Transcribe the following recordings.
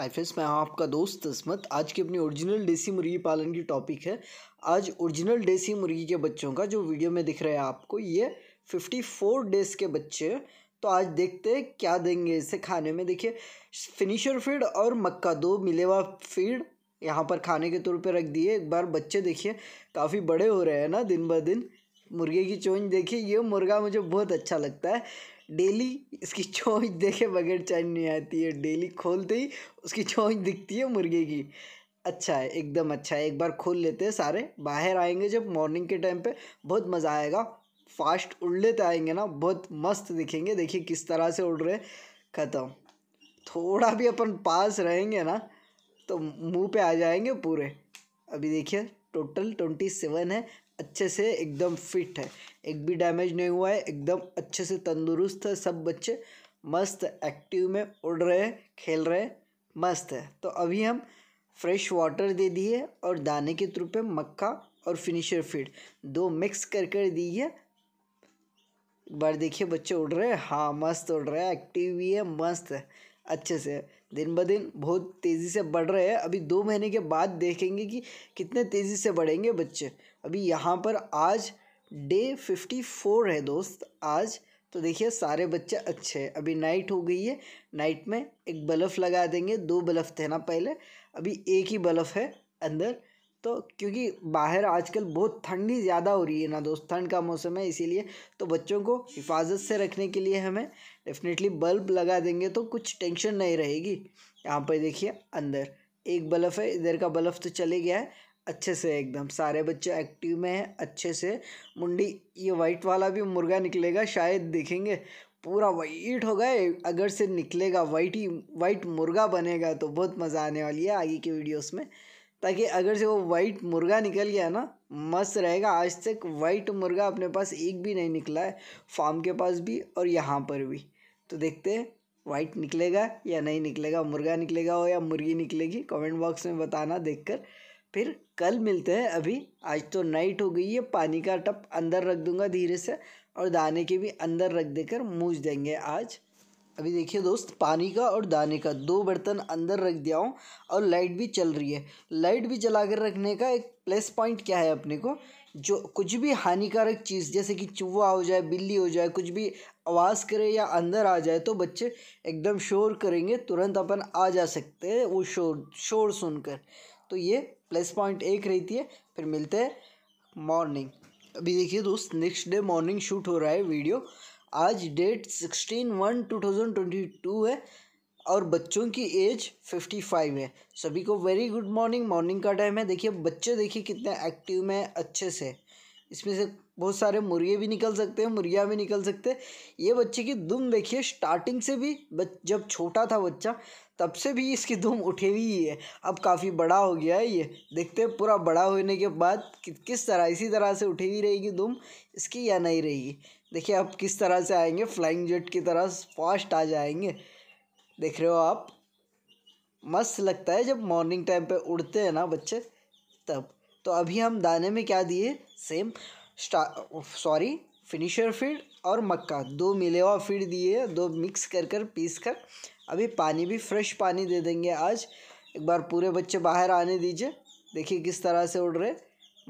hi friends मैं आपका दोस्त अस्मत आज की अपनी ओरिजिनल देसी मुर्गी पालन की टॉपिक है आज ओरिजिनल देसी मुर्गी के बच्चों का जो वीडियो में दिख रहा है आपको ये फिफ्टी फोर डेज़ के बच्चे तो आज देखते हैं क्या देंगे इसे खाने में देखिए फिनिशर फीड और मक्का दो मिले हुआ फीड यहाँ पर खाने के तौर पर रख दिए एक बार बच्चे देखिए काफ़ी बड़े हो रहे हैं ना दिन ब दिन मुर्गे की चोंच देखिए ये मुर्गा मुझे बहुत अच्छा लगता है डेली इसकी चोंच देखे बगैर चैन नहीं आती है डेली खोलते ही उसकी चोंच दिखती है मुर्गे की अच्छा है एकदम अच्छा है एक बार खोल लेते हैं सारे बाहर आएंगे जब मॉर्निंग के टाइम पे बहुत मज़ा आएगा फास्ट उड़ लेते आएंगे ना बहुत मस्त दिखेंगे देखिए किस तरह से उड़ रहे ख़त्म थोड़ा भी अपन पास रहेंगे ना तो मुंह पे आ जाएंगे पूरे अभी देखिए टोटल ट्वेंटी सेवन है अच्छे से एकदम फिट है एक भी डैमेज नहीं हुआ है एकदम अच्छे से तंदुरुस्त है सब बच्चे मस्त एक्टिव में उड़ रहे हैं खेल रहे हैं मस्त है तो अभी हम फ्रेश वाटर दे दिए और दाने के थ्रू पे मक्का और फिनिशर फीड दो मिक्स कर कर दीजिए बार देखिए बच्चे उड़ रहे हैं हाँ मस्त उड़ रहे हैं एक्टिव भी है मस्त है अच्छे से दिन ब दिन बहुत तेज़ी से बढ़ रहे हैं अभी दो महीने के बाद देखेंगे कि कितने तेज़ी से बढ़ेंगे बच्चे अभी यहाँ पर आज डे फिफ्टी फोर है दोस्त आज तो देखिए सारे बच्चे अच्छे हैं अभी नाइट हो गई है नाइट में एक बल्ब लगा देंगे दो बल्ब थे ना पहले अभी एक ही बल्ब है अंदर तो क्योंकि बाहर आजकल बहुत ठंडी ज़्यादा हो रही है ना दोस्त ठंड का मौसम है इसीलिए तो बच्चों को हिफाजत से रखने के लिए हमें डेफिनेटली बल्ब लगा देंगे तो कुछ टेंशन नहीं रहेगी यहाँ पर देखिए अंदर एक बल्ब है इधर का बल्ब तो चले गया है अच्छे से एकदम सारे बच्चे एक्टिव में हैं अच्छे से मुंडी ये वाइट वाला भी मुर्गा निकलेगा शायद देखेंगे पूरा वाइट होगा अगर से निकलेगा वाइट ही वाइट मुर्गा बनेगा तो बहुत मज़ा आने वाली है आगे की वीडियोस में ताकि अगर से वो वाइट मुर्गा निकल गया ना मस्त रहेगा आज तक वाइट मुर्गा अपने पास एक भी नहीं निकला है फार्म के पास भी और यहाँ पर भी तो देखते हैं वाइट निकलेगा या नहीं निकलेगा मुर्गा निकलेगा हो या मुर्गी निकलेगी कमेंट बॉक्स में बताना देखकर फिर कल मिलते हैं अभी आज तो नाइट हो गई है पानी का टप अंदर रख दूँगा धीरे से और दाने के भी अंदर रख देकर मूझ देंगे आज अभी देखिए दोस्त पानी का और दाने का दो बर्तन अंदर रख दिया हूँ और लाइट भी चल रही है लाइट भी चला कर रखने का एक प्लस पॉइंट क्या है अपने को जो कुछ भी हानिकारक चीज़ जैसे कि चूहा हो जाए बिल्ली हो जाए कुछ भी आवाज़ करे या अंदर आ जाए तो बच्चे एकदम शोर करेंगे तुरंत अपन आ जा सकते हैं वो शोर शोर सुनकर तो ये प्लस पॉइंट एक रहती है फिर मिलते हैं मॉर्निंग अभी देखिए दोस्त नेक्स्ट डे मॉर्निंग शूट हो रहा है वीडियो आज date sixteen one two thousand twenty two है और बच्चों की एज फिफ्टी फाइव है सभी को वेरी गुड मॉर्निंग मॉर्निंग का टाइम है देखिए बच्चे देखिए कितने एक्टिव में अच्छे से इसमें से बहुत सारे मुर्गे भी निकल सकते हैं मुर्गिया भी निकल सकते हैं ये बच्चे की दुम देखिए स्टार्टिंग से भी बच जब छोटा था बच्चा तब से भी इसकी दुम उठी हुई है अब काफ़ी बड़ा हो गया है ये देखते हैं पूरा बड़ा होने के बाद कि, किस तरह इसी तरह से उठी हुई रहेगी दुम इसकी या नहीं रहेगी देखिए अब किस तरह से आएंगे फ्लाइंग जेट की तरह फास्ट आ जाएंगे देख रहे हो आप मस्त लगता है जब मॉर्निंग टाइम पर उड़ते हैं ना बच्चे तब तो अभी हम दाने में क्या दिए सेम सॉरी फिनिशर फीड और मक्का दो मिले हुआ फीड दिए दो मिक्स कर कर पीस कर अभी पानी भी फ्रेश पानी दे देंगे आज एक बार पूरे बच्चे बाहर आने दीजिए देखिए किस तरह से उड़ रहे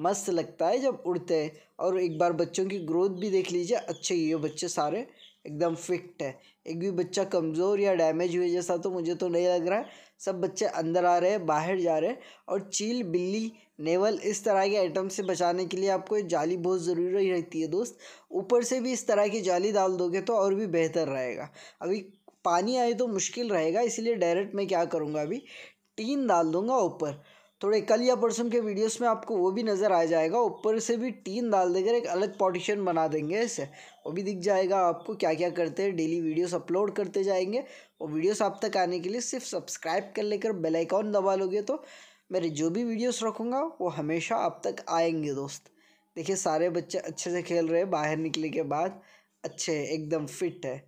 मस्त लगता है जब उड़ते हैं और एक बार बच्चों की ग्रोथ भी देख लीजिए अच्छे ये बच्चे सारे एकदम फिट है एक भी बच्चा कमज़ोर या डैमेज हुए जैसा तो मुझे तो नहीं लग रहा है सब बच्चे अंदर आ रहे हैं बाहर जा रहे हैं और चील बिल्ली नेवल इस तरह के आइटम से बचाने के लिए आपको जाली बहुत ज़रूरी रहती है दोस्त ऊपर से भी इस तरह की जाली डाल दोगे तो और भी बेहतर रहेगा अभी पानी आए तो मुश्किल रहेगा इसलिए डायरेक्ट मैं क्या करूँगा अभी टीन डाल दूँगा ऊपर थोड़े कल या परसों के वीडियोस में आपको वो भी नज़र आ जाएगा ऊपर से भी टीन डाल देकर एक अलग पॉटिशन बना देंगे ऐसे वो भी दिख जाएगा आपको क्या क्या करते हैं डेली वीडियोस अपलोड करते जाएंगे और वीडियोस आप तक आने के लिए सिर्फ सब्सक्राइब कर लेकर बेल आइकॉन दबा लोगे तो मेरे जो भी वीडियोस रखूँगा वो हमेशा आप तक आएंगे दोस्त देखिए सारे बच्चे अच्छे से खेल रहे बाहर निकले के बाद अच्छे एकदम फिट है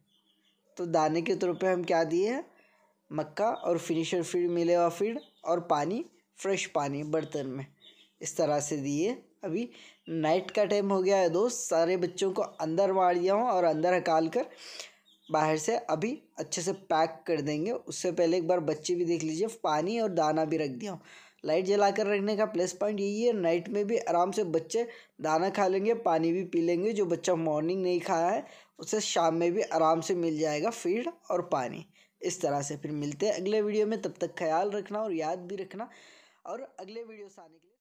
तो दाने के तौर पर हम क्या दिए हैं मक्का और फिनिशर फीड मिलेगा फीड और पानी फ्रेश पानी बर्तन में इस तरह से दिए अभी नाइट का टाइम हो गया है दोस्त सारे बच्चों को अंदर मार दिया हूँ और अंदर निकाल कर बाहर से अभी अच्छे से पैक कर देंगे उससे पहले एक बार बच्चे भी देख लीजिए पानी और दाना भी रख दिया हूँ लाइट जला कर रखने का प्लस पॉइंट यही है नाइट में भी आराम से बच्चे दाना खा लेंगे पानी भी पी लेंगे जो बच्चा मॉर्निंग नहीं खाया है उसे शाम में भी आराम से मिल जाएगा फीड और पानी इस तरह से फिर मिलते हैं अगले वीडियो में तब तक ख्याल रखना और याद भी रखना और अगले वीडियो से आने के लिए